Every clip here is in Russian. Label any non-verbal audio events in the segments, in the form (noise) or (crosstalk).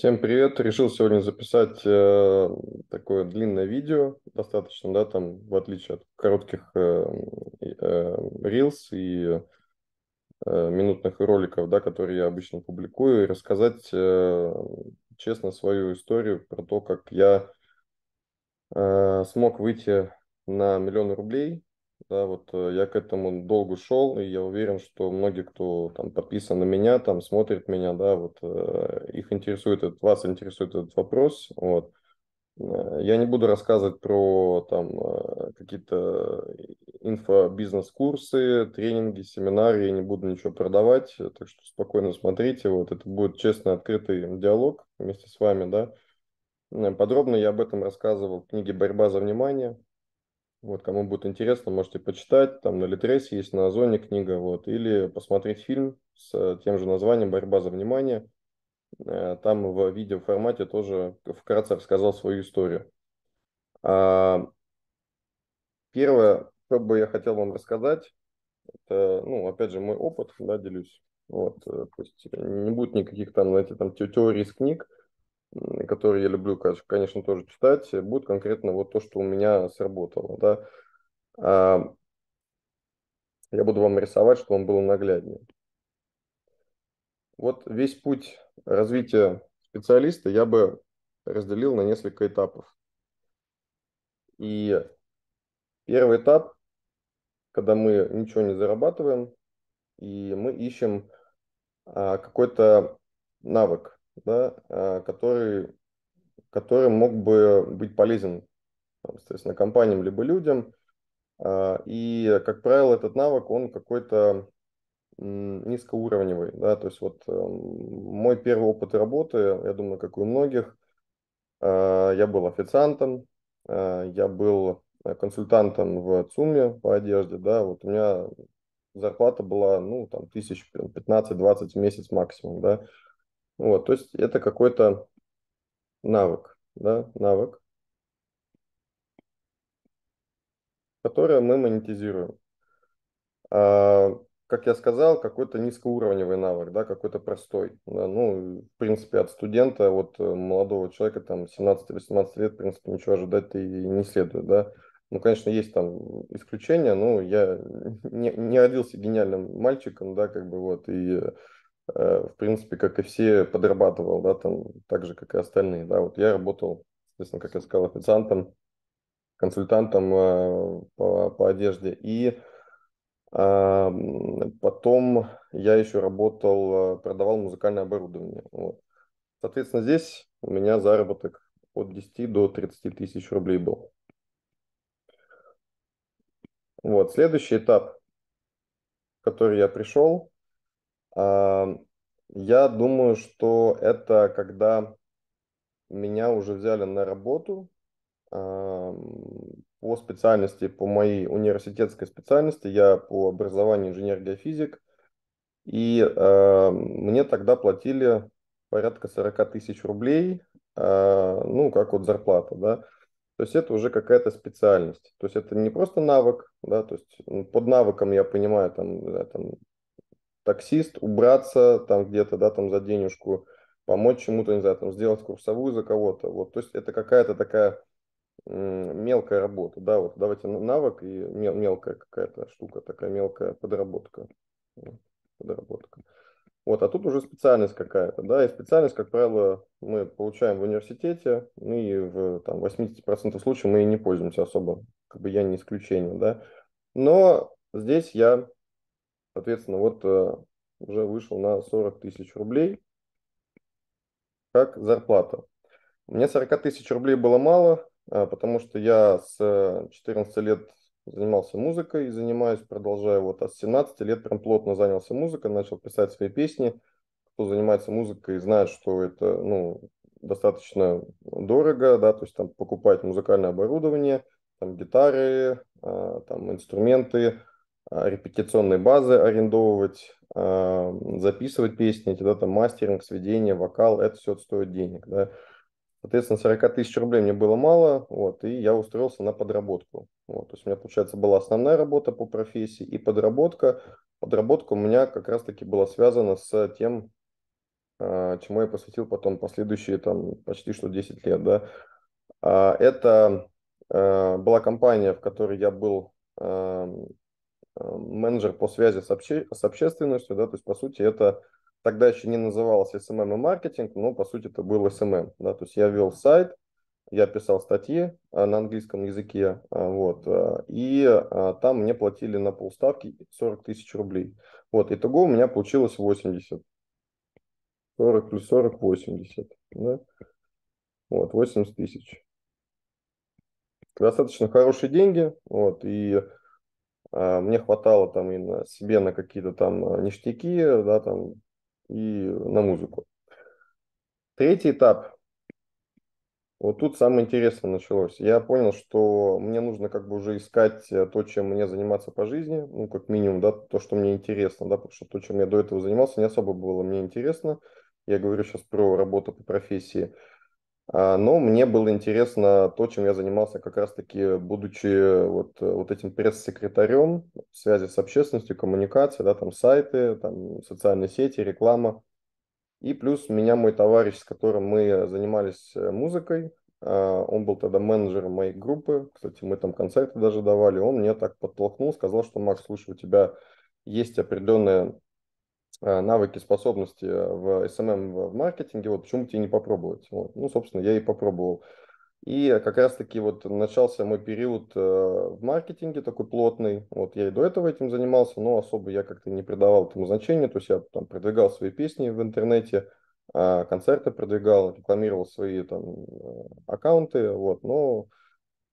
Всем привет! Решил сегодня записать э, такое длинное видео, достаточно, да, там, в отличие от коротких э, э, и э, минутных роликов, да, которые я обычно публикую, и рассказать э, честно свою историю про то, как я э, смог выйти на миллион рублей да, вот э, я к этому долго шел, и я уверен, что многие, кто там подписан на меня, там смотрит меня, да, вот э, их интересует, этот, вас интересует этот вопрос, вот. Э, я не буду рассказывать про там какие-то инфобизнес-курсы, тренинги, семинары, я не буду ничего продавать, так что спокойно смотрите, вот это будет честный открытый диалог вместе с вами, да. Подробно я об этом рассказывал в книге «Борьба за внимание», вот, кому будет интересно, можете почитать. Там на Литресе есть, на Озоне книга. Вот, или посмотреть фильм с тем же названием «Борьба за внимание». Э, там в видеоформате тоже вкратце рассказал свою историю. А, первое, что бы я хотел вам рассказать, это, ну, опять же, мой опыт, да, делюсь. Вот, э, то есть не будет никаких там, знаете, там теорий из книг – которые я люблю, конечно, тоже читать, э, будет конкретно вот то, что у меня сработало, да. А я буду вам рисовать, чтобы он был нагляднее. Вот весь путь развития специалиста я бы разделил на несколько этапов. И первый этап, когда мы ничего не зарабатываем, и мы ищем а, какой-то навык, да, а, который, который мог бы быть полезен, соответственно, компаниям либо людям. А, и, как правило, этот навык, он какой-то низкоуровневый, да, то есть вот эм, мой первый опыт работы, я думаю, как и у многих, а, я был официантом, я был э, консультантом в ЦУМе по одежде, да, вот у меня зарплата была, ну, там, тысяч 15-20 в месяц максимум, да, вот, то есть это какой-то навык, да, навык, который мы монетизируем. А, как я сказал, какой-то низкоуровневый навык, да, какой-то простой. Да, ну, в принципе, от студента, вот э, молодого человека, там, 17-18 лет, в принципе, ничего ожидать и не следует, да. Ну, конечно, есть там исключения, но я (laughs) не, не родился гениальным мальчиком, да, как бы вот, и Э, в принципе, как и все, подрабатывал, да, там, так же, как и остальные, да, вот я работал, соответственно, как я сказал, официантом, консультантом э, по, по одежде, и э, потом я еще работал, э, продавал музыкальное оборудование, вот. Соответственно, здесь у меня заработок от 10 до 30 тысяч рублей был. Вот, следующий этап, в который я пришел, я думаю, что это когда меня уже взяли на работу по специальности, по моей университетской специальности. Я по образованию инженер-геофизик. И мне тогда платили порядка 40 тысяч рублей, а, ну, как вот зарплата, да. То есть это уже какая-то специальность. То есть это не просто навык, да, то есть ну, под навыком я понимаю там, да, там таксист, убраться там где-то, да, там за денежку, помочь чему-то, не знаю, там сделать курсовую за кого-то. Вот, то есть это какая-то такая мелкая работа, да, вот давайте навык и мел, мелкая какая-то штука, такая мелкая подработка. подработка. Вот, а тут уже специальность какая-то, да, и специальность, как правило, мы получаем в университете, ну и в там, 80% случаев мы и не пользуемся особо, как бы я не исключение, да. Но здесь я Соответственно, вот э, уже вышел на 40 тысяч рублей как зарплата. Мне 40 тысяч рублей было мало, э, потому что я с 14 э, лет занимался музыкой и занимаюсь, продолжаю. Вот, а с 17 лет прям плотно занялся музыкой, начал писать свои песни. Кто занимается музыкой, знает, что это ну, достаточно дорого, да, то есть там покупать музыкальное оборудование, там гитары, там инструменты, а, репетиционные базы арендовывать, а, записывать песни, эти да, там мастеринг, сведение, вокал, это все стоит денег, да. Соответственно, 40 тысяч рублей мне было мало, вот, и я устроился на подработку. Вот, то есть у меня, получается, была основная работа по профессии и подработка. Подработка у меня как раз-таки была связана с тем, а, чему я посвятил потом последующие там почти что 10 лет, да. Это была компания, в которой я был менеджер по связи с, обще... с общественностью, да, то есть, по сути, это тогда еще не называлось SMM эм эм и маркетинг, но, по сути, это был SMM, эм да, то есть я вел сайт, я писал статьи э, на английском языке, э, вот, э, и там мне платили на полставки 40 тысяч рублей. Вот, итого у меня получилось 80. 40 плюс 40, 80, да? Вот, 80 тысяч. Достаточно хорошие деньги, вот, и а, мне хватало там и на себе на какие-то там а, ништяки, да, там, и на музыку. Третий этап. Вот тут самое интересное началось. Я понял, что мне нужно как бы уже искать э, то, чем мне заниматься по жизни, ну, как минимум, да, то, что мне интересно, да, потому что то, чем я до этого занимался, не особо было мне интересно. Я говорю сейчас про работу по профессии. А, но мне было интересно то, чем я занимался как раз-таки, будучи вот, э, вот этим пресс-секретарем в связи с общественностью, коммуникация, да, там сайты, там социальные сети, реклама. И плюс меня мой товарищ, с которым мы занимались э, музыкой, а, он был тогда менеджером моей группы, кстати, мы там концерты даже давали, он мне так подтолкнул, сказал, что, Макс, слушай, у тебя есть определенная Э, навыки, способности э, в SMM, эм эм, в маркетинге, вот почему тебе не попробовать? Вот. Ну, собственно, я и попробовал. И э, как раз-таки вот начался мой период в маркетинге такой плотный. Вот я и до этого этим занимался, но особо я как-то не придавал этому значения. То есть я там продвигал свои песни в интернете, а, концерты продвигал, рекламировал свои там аккаунты. Вот, но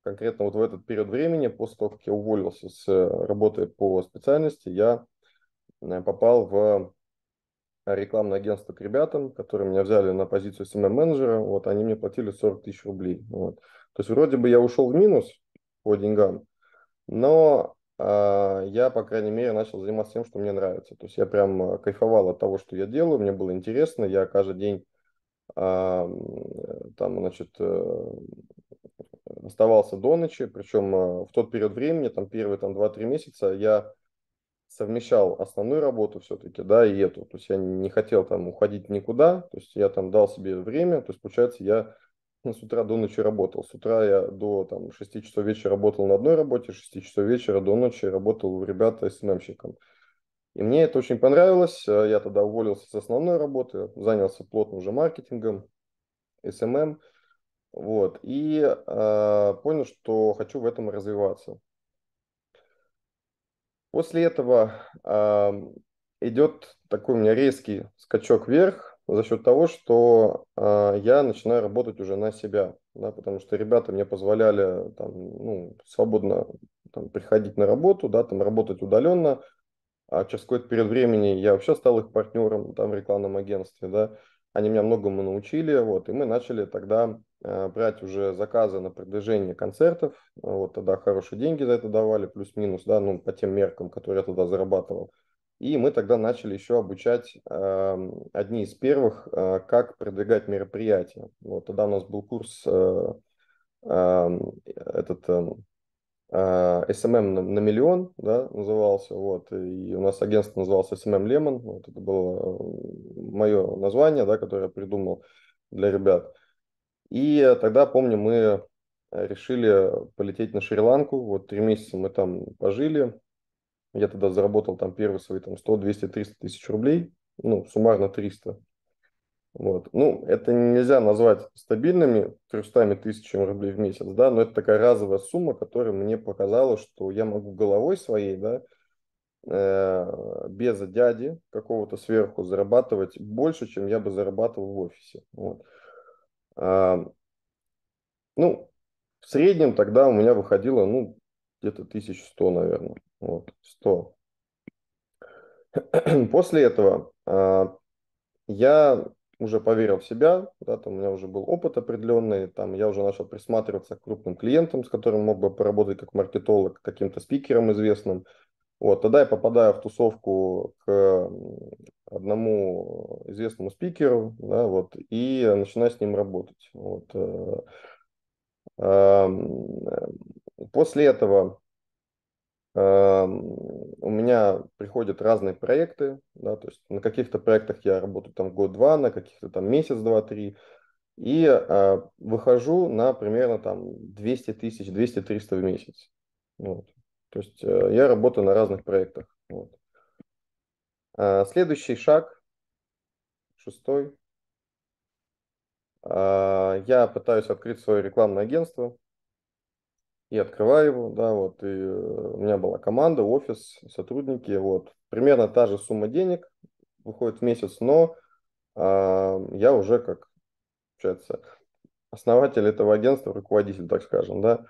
конкретно вот в этот период времени, после того, как я уволился с работы по специальности, я попал в рекламное агентство к ребятам, которые меня взяли на позицию CMM-менеджера, вот, они мне платили 40 тысяч рублей. Вот. То есть вроде бы я ушел в минус по деньгам, но э, я, по крайней мере, начал заниматься тем, что мне нравится. То есть я прям а, кайфовал от того, что я делаю, мне было интересно, я каждый день э, там, значит, э, оставался до ночи, причем э, в тот период времени, там первые там 2-3 месяца я совмещал основную работу все-таки, да, и эту. То есть я не хотел там уходить никуда, то есть я там дал себе время, то есть получается я ну, с утра до ночи работал. С утра я до там, 6 часов вечера работал на одной работе, 6 часов вечера до ночи работал у ребят с СММщиком. И мне это очень понравилось. Э, я тогда уволился с основной работы, занялся плотно уже маркетингом, СММ. Эм. Вот. И э, понял, что хочу в этом развиваться. После этого э, идет такой у меня резкий скачок вверх за счет того, что э, я начинаю работать уже на себя, да, потому что ребята мне позволяли там, ну, свободно там, приходить на работу, да, там работать удаленно, а через какой-то период времени я вообще стал их партнером там, в рекламном агентстве, да, они меня многому научили, вот, и мы начали тогда э, брать уже заказы на продвижение концертов. Вот тогда хорошие деньги за это давали, плюс-минус, да, ну, по тем меркам, которые я тогда зарабатывал. И мы тогда начали еще обучать э, одни из первых, э, как продвигать мероприятия. Вот тогда у нас был курс э, э, этот э, а, SMM на, на миллион, да, назывался, вот, и у нас агентство называлось SMM Lemon, вот, это было мое название, да, которое я придумал для ребят. И тогда, помню, мы э, решили полететь на Шри-Ланку, вот, три месяца мы там пожили, я тогда заработал там первые свои там 100, 200, 300 тысяч рублей, ну, суммарно 300, вот. Ну, это нельзя назвать стабильными 300 тысячами рублей в месяц, да, но это такая разовая сумма, которая мне показала, что я могу головой своей, да, э, без дяди какого-то сверху зарабатывать больше, чем я бы зарабатывал в офисе. Вот. А, ну, в среднем тогда у меня выходило, ну, где-то 1100, наверное, вот, 100. (clears throat) После этого а, я уже поверил в себя, да, там у меня уже был опыт определенный, там я уже начал присматриваться к крупным клиентам, с которым мог бы поработать как маркетолог, каким-то спикером известным. Вот, тогда я попадаю в тусовку к одному известному спикеру, да, вот, и начинаю с ним работать. Вот. Э, э, после этого Эм, у меня приходят разные проекты, да, то есть на каких-то проектах я работаю там год-два, на каких-то там месяц, два-три, и э, выхожу на примерно там 200 тысяч, 200-300 в месяц. Вот. То есть э, я работаю на разных проектах. Вот. А, следующий шаг, шестой. А, я пытаюсь открыть свое рекламное агентство и открываю его, да, вот, и э, у меня была команда, офис, сотрудники, вот, примерно та же сумма денег выходит в месяц, но а, я уже как, получается, основатель этого агентства, руководитель, так скажем, да,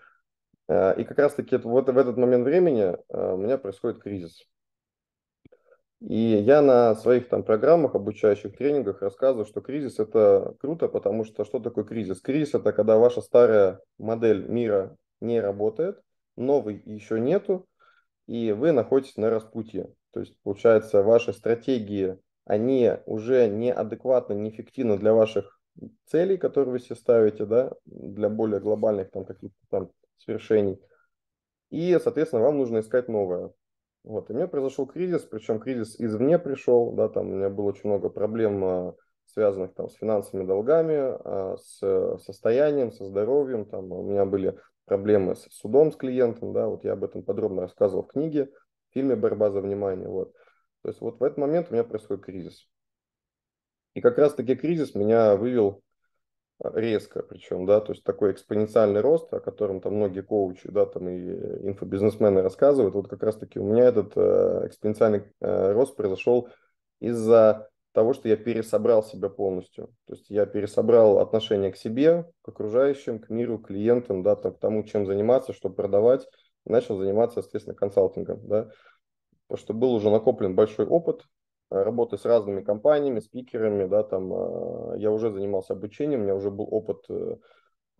а, и как раз-таки это вот в этот момент времени а, у меня происходит кризис. И я на своих там программах, обучающих тренингах рассказываю, что кризис – это круто, потому что что такое кризис? Кризис – это когда ваша старая модель мира не работает, новый еще нету, и вы находитесь на распутье. То есть, получается, ваши стратегии, они уже неадекватно, неэффективны для ваших целей, которые вы себе ставите, да, для более глобальных там каких-то там свершений. И, соответственно, вам нужно искать новое. Вот, и у меня произошел кризис, причем кризис извне пришел, да, там у меня было очень много проблем, а, связанных там с финансовыми долгами, а, с э, состоянием, со здоровьем, там у меня были проблемы с судом, с клиентом, да, вот я об этом подробно рассказывал в книге, в фильме «Борьба за внимание», вот. То есть вот в этот момент у меня происходит кризис. И как раз-таки кризис меня вывел а, резко, причем, да, то есть такой экспоненциальный рост, о котором там многие коучи, да, там и э, инфобизнесмены рассказывают, вот как раз-таки у меня этот э, экспоненциальный э, рост произошел из-за того, что я пересобрал себя полностью. То есть я пересобрал отношение к себе, к окружающим, к миру, к клиентам, да, там, к тому, чем заниматься, что продавать. И начал заниматься, естественно, консалтингом, да. Потому что был уже накоплен большой опыт э, работы с разными компаниями, спикерами, да, там, э, я уже занимался обучением, у меня уже был опыт э,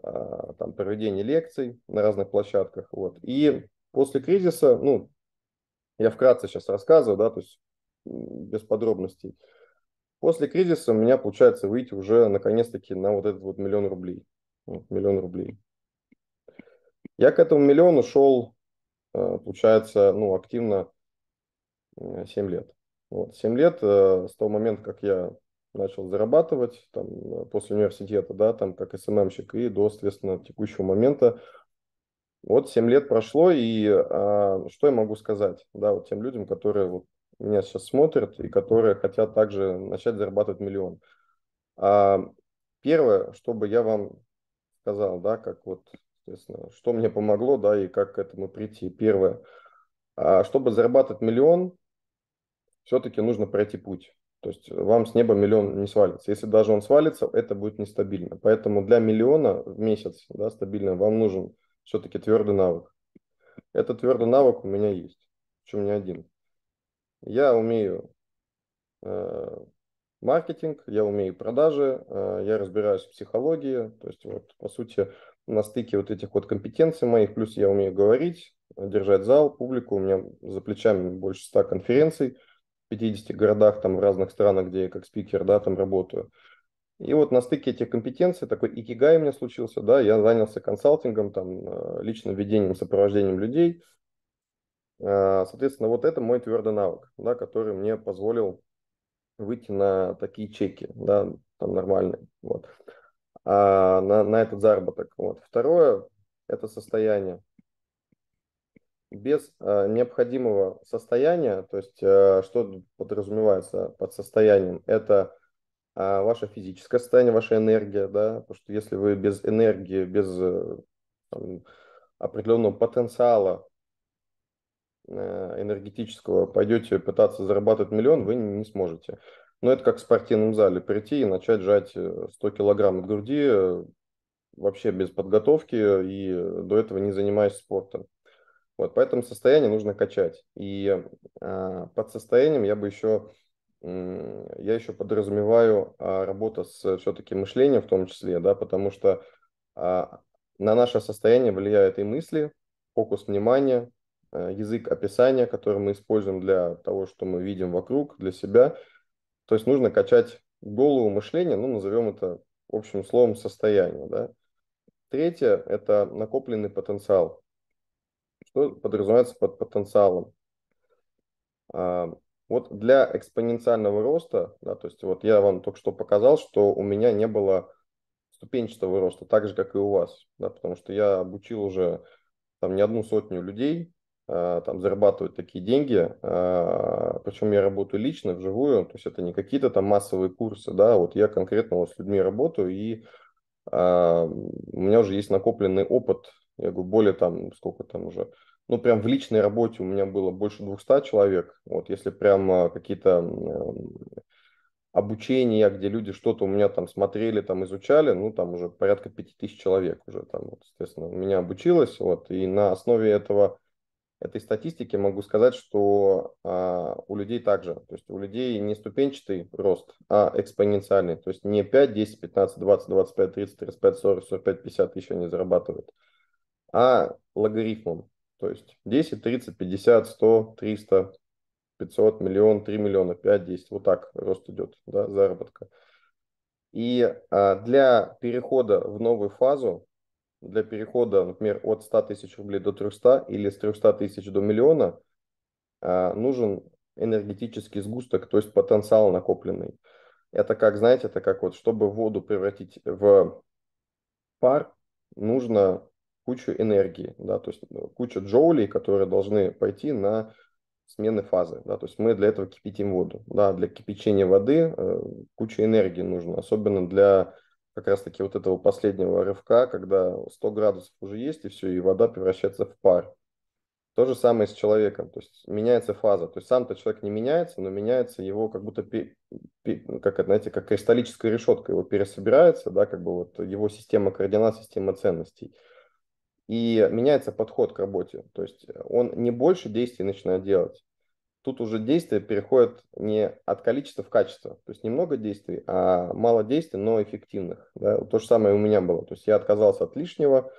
там, проведения лекций на разных площадках, вот. И после кризиса, ну, я вкратце сейчас рассказываю, да, то есть без подробностей, После кризиса у меня получается выйти уже наконец-таки на вот этот вот миллион рублей. Вот, ну, миллион рублей. Я к этому миллиону шел, э, получается, ну, активно 7 э, лет. Вот, 7 лет э, с того момента, как я начал зарабатывать там, после университета, да, там как СММщик, и до, соответственно, текущего момента. Вот 7 лет прошло, и а, что я могу сказать, да, вот тем людям, которые вот меня сейчас смотрят и которые хотят также начать зарабатывать миллион. А первое, чтобы я вам сказал, да, как вот, соответственно, что мне помогло, да, и как к этому прийти. Первое, а чтобы зарабатывать миллион, все-таки нужно пройти путь. То есть вам с неба миллион не свалится. Если даже он свалится, это будет нестабильно. Поэтому для миллиона в месяц да, стабильно вам нужен все-таки твердый навык. Этот твердый навык у меня есть, причем не один. Я умею э, маркетинг, я умею продажи, э, я разбираюсь в психологии, то есть вот по сути на стыке вот этих вот компетенций моих, плюс я умею говорить, держать зал, публику, у меня за плечами больше ста конференций в 50 городах, там в разных странах, где я как спикер, да, там работаю. И вот на стыке этих компетенций такой икигай у меня случился, да, я занялся консалтингом, там, э, личным ведением, сопровождением людей – Э, соответственно, вот это мой твердый навык, да, который мне позволил выйти на такие чеки, да, там нормальные, вот, а, на, на этот заработок. Вот. Второе – это состояние. Без а, необходимого состояния, то есть а, что подразумевается под состоянием, это а, ваше физическое состояние, ваша энергия, да, потому что если вы без энергии, без там, определенного потенциала Э, энергетического пойдете пытаться зарабатывать миллион, вы не сможете. Но это как в спортивном зале прийти и начать жать 100 э, килограмм от груди э, вообще без подготовки и до этого не занимаясь спортом. Вот, поэтому состояние нужно качать. И э, под состоянием я бы еще, э, я еще подразумеваю э, работу с все-таки мышлением в том числе, да, потому что э, на наше состояние влияют и мысли, фокус внимания, Э, язык описания, который мы используем для того, что мы видим вокруг, для себя. То есть нужно качать голову мышления, ну, назовем это общим словом состояние. Да? Третье – это накопленный потенциал. Что подразумевается под потенциалом? А, вот для экспоненциального роста, да, то есть вот я вам только что показал, что у меня не было ступенчатого роста, так же, как и у вас, да, потому что я обучил уже там не одну сотню людей, Э, там зарабатывают такие деньги, э, причем я работаю лично, вживую, то есть это не какие-то там массовые курсы, да, вот я конкретно вот с людьми работаю, и а, у меня уже есть накопленный опыт, я говорю, более там, сколько там уже, ну, прям в личной работе у меня было больше 200 человек, вот, если прям а, какие-то обучения, где люди что-то у меня там смотрели, там изучали, ну, там уже порядка 5000 человек уже там, вот, соответственно, у меня обучилось, вот, и на основе этого этой статистики могу сказать, что а, у людей также, то есть у людей не ступенчатый рост, а экспоненциальный, то есть не 5, 10, 15, 20, 25, 30, 35, 40, 45, 50 еще не зарабатывают, а логарифмом, то есть 10, 30, 50, 100, 300, 500, миллион, 3 миллиона, 5, 10, вот так рост идет, да, заработка. И а, для перехода в новую фазу для перехода, например, от 100 тысяч рублей до 300 или с 300 тысяч до миллиона а, нужен энергетический сгусток, то есть потенциал накопленный. Это как, знаете, это как вот, чтобы воду превратить в пар, нужно кучу энергии, да, то есть ну, куча джоулей, которые должны пойти на смены фазы, да, то есть мы для этого кипятим воду, да, для кипячения воды э, куча энергии нужно, особенно для как раз-таки вот этого последнего рывка, когда 100 градусов уже есть, и все, и вода превращается в пар. То же самое с человеком, то есть меняется фаза. То есть сам-то человек не меняется, но меняется его как будто, пи, пи, ну, как, знаете, как кристаллическая решетка, его пересобирается, да, как бы вот его система координат, система ценностей. И меняется подход к работе, то есть он не больше действий начинает делать, тут уже действие переходит не от количества в качество. То есть немного действий, а мало действий, но эффективных. Да? То же самое у меня было. То есть я отказался от лишнего,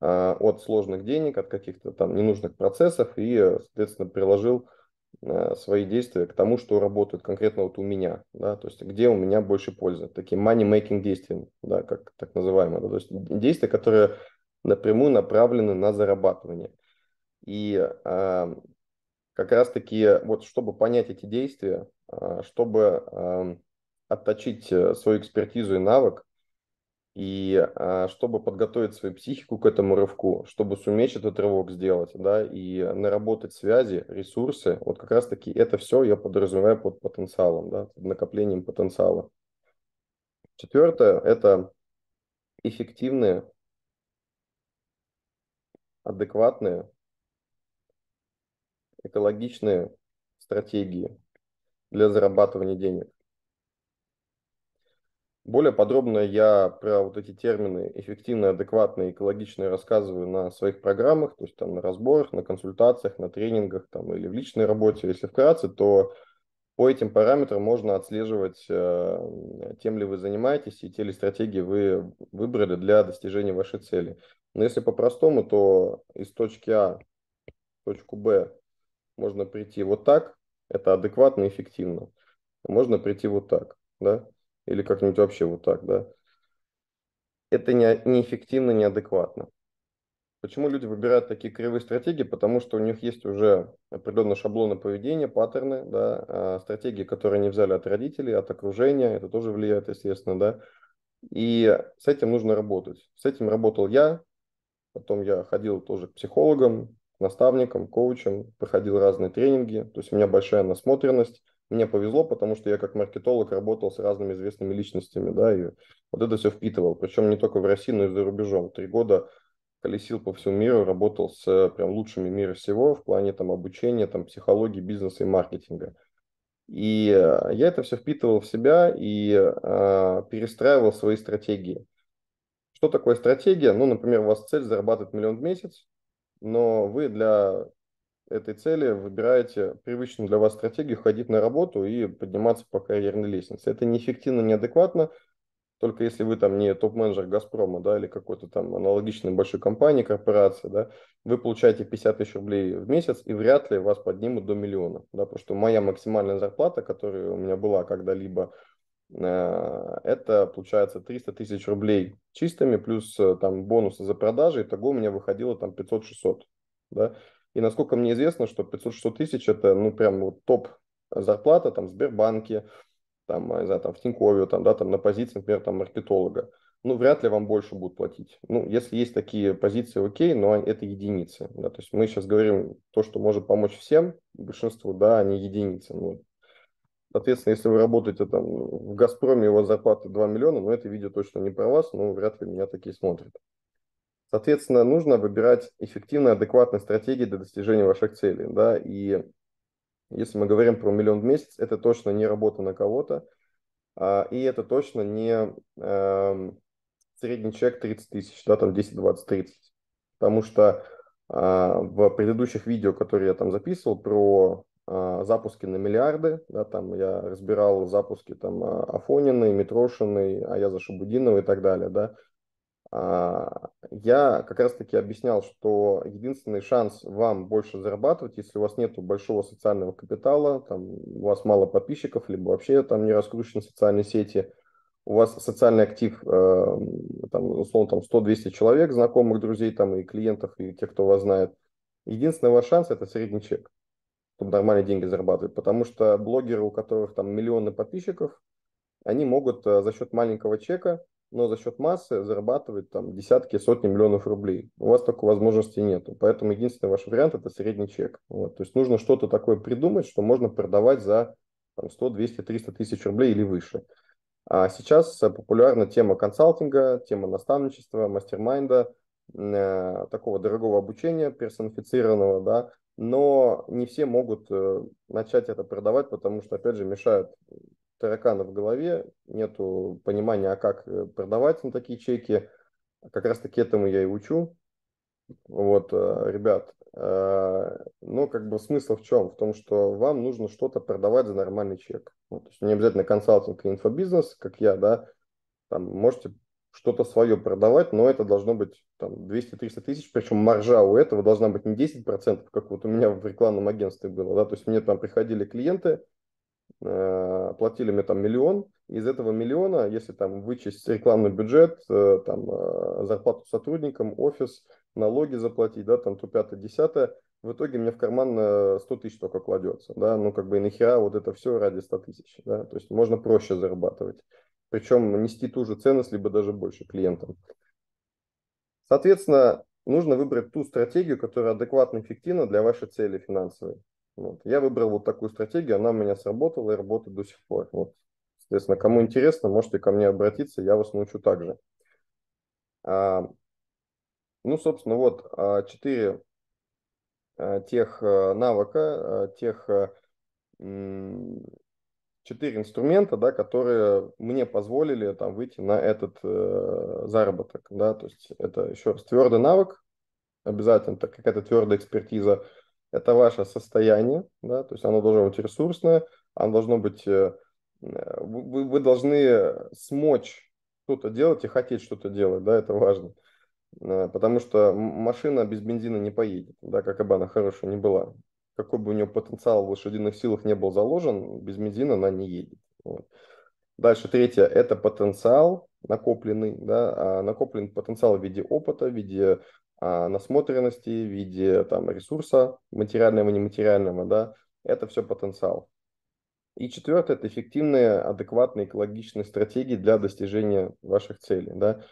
а, от сложных денег, от каких-то там ненужных процессов и, соответственно, приложил а, свои действия к тому, что работает конкретно вот у меня, да, то есть где у меня больше пользы, такие money-making действия, да, как так называемые, да, то есть действия, которые напрямую направлены на зарабатывание. И а, как раз-таки, вот чтобы понять эти действия, а, чтобы отточить э, свою экспертизу и навык, и а, чтобы подготовить свою психику к этому рывку, чтобы суметь этот рывок сделать, да, и наработать связи, ресурсы, вот как раз-таки это все я подразумеваю под потенциалом, да, накоплением потенциала. Четвертое – это эффективные, адекватные экологичные стратегии для зарабатывания денег. Более подробно я про вот эти термины эффективно, адекватно и экологично рассказываю на своих программах, то есть там на разборах, на консультациях, на тренингах там, или в личной работе. Если вкратце, то по этим параметрам можно отслеживать, э, тем ли вы занимаетесь и те ли стратегии вы выбрали для достижения вашей цели. Но если по-простому, то из точки А в точку Б можно прийти вот так, это адекватно, эффективно. Можно прийти вот так, да, или как-нибудь вообще вот так, да. Это не, неэффективно, неадекватно. Почему люди выбирают такие кривые стратегии? Потому что у них есть уже определенные шаблоны поведения, паттерны, да, а стратегии, которые они взяли от родителей, от окружения, это тоже влияет, естественно, да. И с этим нужно работать. С этим работал я, потом я ходил тоже к психологам, наставником, коучем, проходил разные тренинги, то есть у меня большая насмотренность. Мне повезло, потому что я как маркетолог работал с разными известными личностями, да, и вот это все впитывал. Причем не только в России, но и за рубежом. Три года колесил по всему миру, работал с э, прям лучшими мира всего в плане там обучения, там психологии, бизнеса и маркетинга. И э, я это все впитывал в себя и э, перестраивал свои стратегии. Что такое стратегия? Ну, например, у вас цель зарабатывать миллион в месяц, но вы для этой цели выбираете привычную для вас стратегию ходить на работу и подниматься по карьерной лестнице. Это неэффективно, неадекватно, только если вы там не топ-менеджер «Газпрома», да, или какой-то там аналогичной большой компании, корпорации, да, вы получаете 50 тысяч рублей в месяц, и вряд ли вас поднимут до миллиона, да, потому что моя максимальная зарплата, которая у меня была когда-либо Э, это получается 300 тысяч рублей чистыми, плюс э, там бонусы за продажи, и итого у меня выходило там 500-600, да. И насколько мне известно, что 500-600 тысяч – это, ну, прям вот топ зарплата там в Сбербанке, там, э, не знаю, там в Тинькове, там, да, там на позиции, например, там маркетолога. Ну, вряд ли вам больше будут платить. Ну, если есть такие позиции, окей, но это единицы. Да, то есть мы сейчас говорим то, что может помочь всем, большинству, да, они не единицы. Ну, Соответственно, если вы работаете там в «Газпроме», у вас зарплата 2 миллиона, но ну, это видео точно не про вас, но вряд ли меня такие смотрят. Соответственно, нужно выбирать эффективные, адекватные стратегии для достижения ваших целей. Да? И если мы говорим про миллион в месяц, это точно не работа на кого-то, а, и это точно не эм, средний чек 30 тысяч, да, там 10, 20, 30. Потому что а, в предыдущих видео, которые я там записывал про а, запуски на миллиарды, да, там я разбирал запуски там а, Афониной, Митрошиной, а я за Шабудинова и так далее, да, а, я как раз-таки объяснял, что единственный шанс вам больше зарабатывать, если у вас нет большого социального капитала, там, у вас мало подписчиков, либо вообще там не раскручены социальные сети, у вас социальный актив, э, там, условно, там 100-200 человек, знакомых, друзей там, и клиентов, и тех, кто вас знает. Единственный ваш шанс – это средний чек чтобы нормальные деньги зарабатывать. Потому что блогеры, у которых там миллионы подписчиков, они могут э, за счет маленького чека, но за счет массы зарабатывать там десятки, сотни миллионов рублей. У вас такой возможности нет. Поэтому единственный ваш вариант – это средний чек. Вот. То есть нужно что-то такое придумать, что можно продавать за там, 100, 200, 300 тысяч рублей или выше. А сейчас э, популярна тема консалтинга, тема наставничества, мастер-майнда, э, такого дорогого обучения персонифицированного, да, но не все могут э, начать это продавать, потому что, опять же, мешают тараканы в голове, нету понимания, а как э, продавать на такие чеки. Как раз таки этому я и учу. Вот, э, ребят, но как бы смысл в чем? В том, что вам нужно что-то продавать за нормальный чек. Ну, то есть не обязательно консалтинг и инфобизнес, как я, да, там можете что-то свое продавать, но это должно быть там 200-300 тысяч, причем маржа у этого должна быть не 10%, как вот у меня в рекламном агентстве было, да, то есть мне там приходили клиенты, э, платили мне там миллион, из этого миллиона, если там вычесть рекламный бюджет, э, там э, зарплату сотрудникам, офис, налоги заплатить, да, там то пятое, десятое, в итоге мне в карман 100 тысяч только кладется, да, ну как бы и нахера вот это все ради 100 тысяч, да, то есть можно проще зарабатывать, причем нести ту же ценность, либо даже больше клиентам. Соответственно, нужно выбрать ту стратегию, которая адекватно эффективна для вашей цели финансовой. Вот. Я выбрал вот такую стратегию, она у меня сработала и работает до сих пор. Вот. Соответственно, кому интересно, можете ко мне обратиться, я вас научу также. А, ну, собственно, вот а, четыре а, тех э, навыка, а, тех э, четыре инструмента, да, которые мне позволили там выйти на этот э, заработок, да, то есть это еще раз твердый навык, обязательно, так какая-то твердая экспертиза, это ваше состояние, да, то есть оно должно быть ресурсное, оно должно быть, э, вы, вы должны смочь что-то делать и хотеть что-то делать, да, это важно, э, потому что машина без бензина не поедет, да, как бы она хорошая не была, какой бы у нее потенциал в лошадиных силах не был заложен, без бензина она не едет. Вот. Дальше третье – это потенциал накопленный, да, а накоплен потенциал в виде опыта, в виде а, насмотренности, в виде там, ресурса материального, и нематериального, да, это все потенциал. И четвертое – это эффективные, адекватные, экологичные стратегии для достижения ваших целей. Да.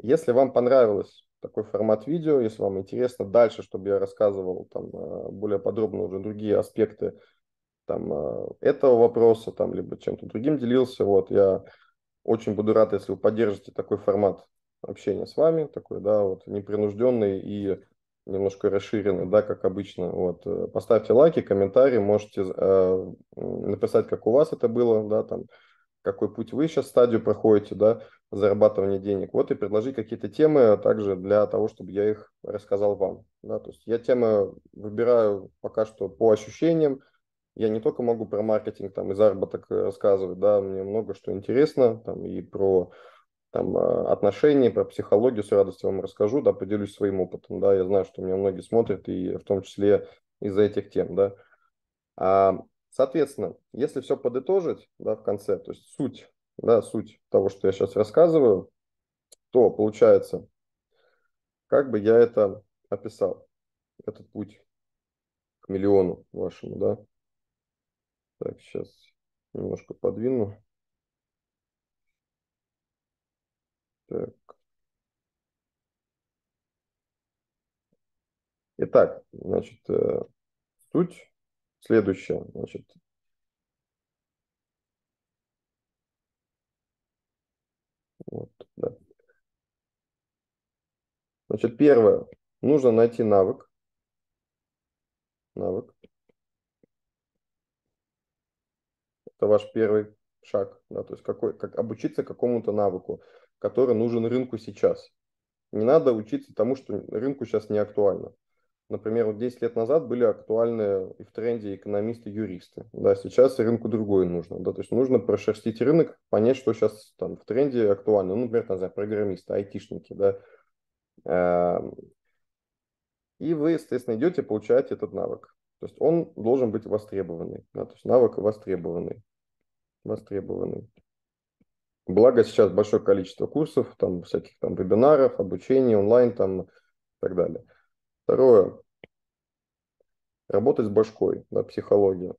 Если вам понравилось такой формат видео. Если вам интересно дальше, чтобы я рассказывал там э, более подробно уже другие аспекты там, э, этого вопроса, там, либо чем-то другим делился, вот, я очень буду рад, если вы поддержите такой формат общения с вами, такой, да, вот, непринужденный и немножко расширенный, да, как обычно, вот, э, поставьте лайки, комментарии, можете э, написать, как у вас это было, да, там, какой путь вы сейчас стадию проходите, да, зарабатывание денег. Вот и предложить какие-то темы также для того, чтобы я их рассказал вам. Да, то есть я темы выбираю пока что по ощущениям. Я не только могу про маркетинг там, и заработок э, рассказывать, да, мне много что интересно, там, и про там, э, отношения, про психологию с радостью вам расскажу, да, поделюсь своим опытом, да, я знаю, что меня многие смотрят, и в том числе из-за этих тем, да. А Соответственно, если все подытожить да, в конце, то есть суть, да, суть того, что я сейчас рассказываю, то получается, как бы я это описал, этот путь к миллиону вашему, да. Так, сейчас немножко подвину. Так. Итак, значит, э, суть Следующее, значит, Вот, да. Значит, первое. Нужно найти навык. Навык. Это ваш первый шаг. Да, то есть какой, как обучиться какому-то навыку, который нужен рынку сейчас. Не надо учиться тому, что рынку сейчас не актуально. Например, вот 10 лет назад были актуальны и в тренде экономисты-юристы. Да, сейчас рынку другое нужно. Да, то есть нужно прошерстить рынок, понять, что сейчас там в тренде актуально. Ну, например, там, знаю, программисты, айтишники, да. Эм, и вы, естественно, идете получаете этот навык. То есть он должен быть востребованный. Да, то есть навык востребованный. Востребованный. Благо сейчас большое количество курсов, там всяких там вебинаров, обучения онлайн там и так далее. Второе. Работать с башкой, да, психология.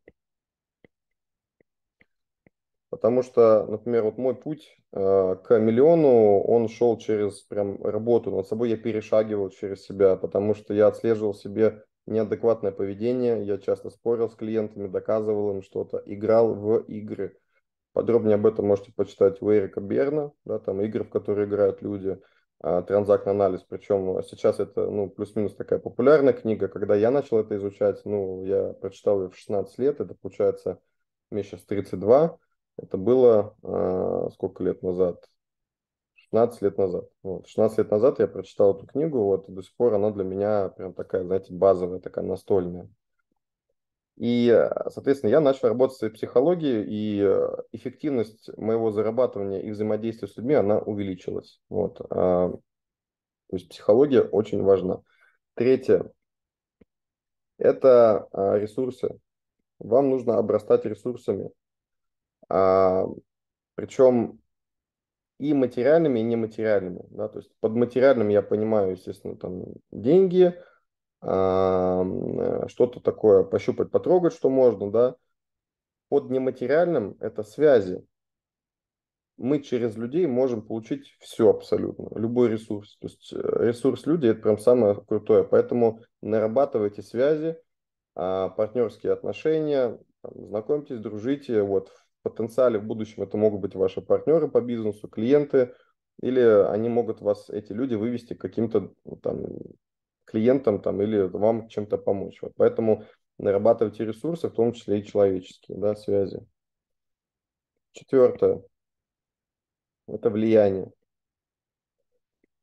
Потому что, например, вот мой путь э, к миллиону, он шел через прям работу над собой, я перешагивал через себя, потому что я отслеживал себе неадекватное поведение, я часто спорил с клиентами, доказывал им что-то, играл в игры. Подробнее об этом можете почитать у Эрика Берна, да, там игры, в которые играют люди – а, транзактный анализ, причем ну, сейчас это, ну, плюс-минус такая популярная книга. Когда я начал это изучать, ну, я прочитал ее в 16 лет, это получается, мне сейчас 32, это было э, сколько лет назад? 16 лет назад. Вот, 16 лет назад я прочитал эту книгу, вот, и до сих пор она для меня прям такая, знаете, базовая, такая настольная. И, э, соответственно, я начал работать с психологией, и э, эффективность моего зарабатывания и взаимодействия с людьми, она увеличилась. Вот. А, то есть психология очень важна. Третье – это а, ресурсы. Вам нужно обрастать ресурсами. А, причем и материальными, и нематериальными. Да? То есть под материальным я понимаю, естественно, там деньги – а, что-то такое пощупать, потрогать, что можно, да. Под нематериальным это связи. Мы через людей можем получить все абсолютно, любой ресурс. То есть э, ресурс людей – это прям самое крутое. Поэтому нарабатывайте связи, а, партнерские отношения, знакомьтесь, дружите. Вот в потенциале в будущем это могут быть ваши партнеры по бизнесу, клиенты, или они могут вас, эти люди, вывести к каким-то ну, там клиентам там, или вам чем-то помочь. Вот поэтому нарабатывайте ресурсы, в том числе и человеческие, да, связи. Четвертое – это влияние.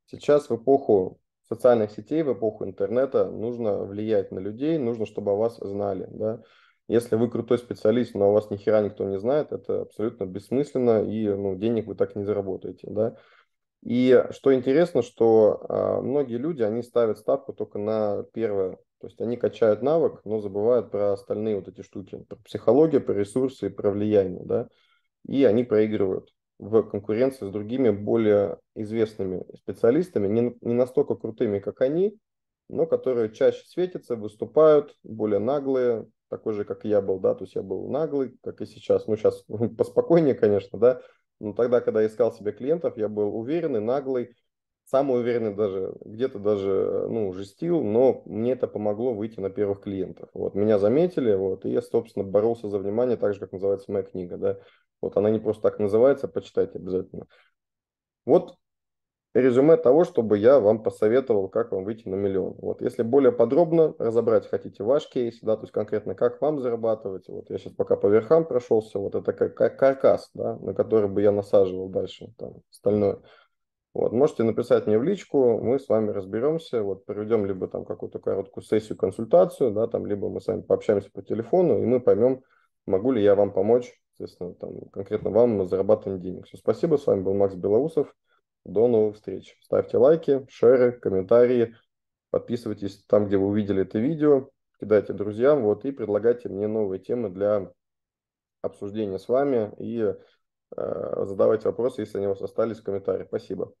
Сейчас в эпоху социальных сетей, в эпоху интернета нужно влиять на людей, нужно, чтобы о вас знали, да. Если вы крутой специалист, но о вас ни хера никто не знает, это абсолютно бессмысленно, и ну, денег вы так не заработаете, да. И что интересно, что а, многие люди, они ставят ставку только на первое. То есть они качают навык, но забывают про остальные вот эти штуки, про психологию, про ресурсы и про влияние, да. И они проигрывают в конкуренции с другими более известными специалистами, не, не настолько крутыми, как они, но которые чаще светятся, выступают, более наглые, такой же, как я был, да, то есть я был наглый, как и сейчас, ну, сейчас (laughs) поспокойнее, конечно, да, но ну, тогда, когда я искал себе клиентов, я был уверенный, наглый, самый уверенный даже, где-то даже, ну, жестил, но мне это помогло выйти на первых клиентов. Вот, меня заметили, вот, и я, собственно, боролся за внимание, так же, как называется моя книга, да. Вот она не просто так называется, почитайте обязательно. Вот резюме того, чтобы я вам посоветовал, как вам выйти на миллион. Вот, если более подробно разобрать хотите ваш кейс, да, то есть конкретно как вам зарабатывать, вот я сейчас пока по верхам прошелся, вот это как, как каркас, да, на который бы я насаживал дальше там остальное. Вот, можете написать мне в личку, мы с вами разберемся, вот, проведем либо там какую-то короткую сессию, консультацию, да, там, либо мы с вами пообщаемся по телефону, и мы поймем, могу ли я вам помочь, соответственно, там, конкретно вам мы зарабатываем денег. Все, спасибо, с вами был Макс Белоусов. До новых встреч. Ставьте лайки, шеры, комментарии. Подписывайтесь там, где вы увидели это видео. Кидайте друзьям вот, и предлагайте мне новые темы для обсуждения с вами. И э, задавайте вопросы, если они у вас остались в комментариях. Спасибо.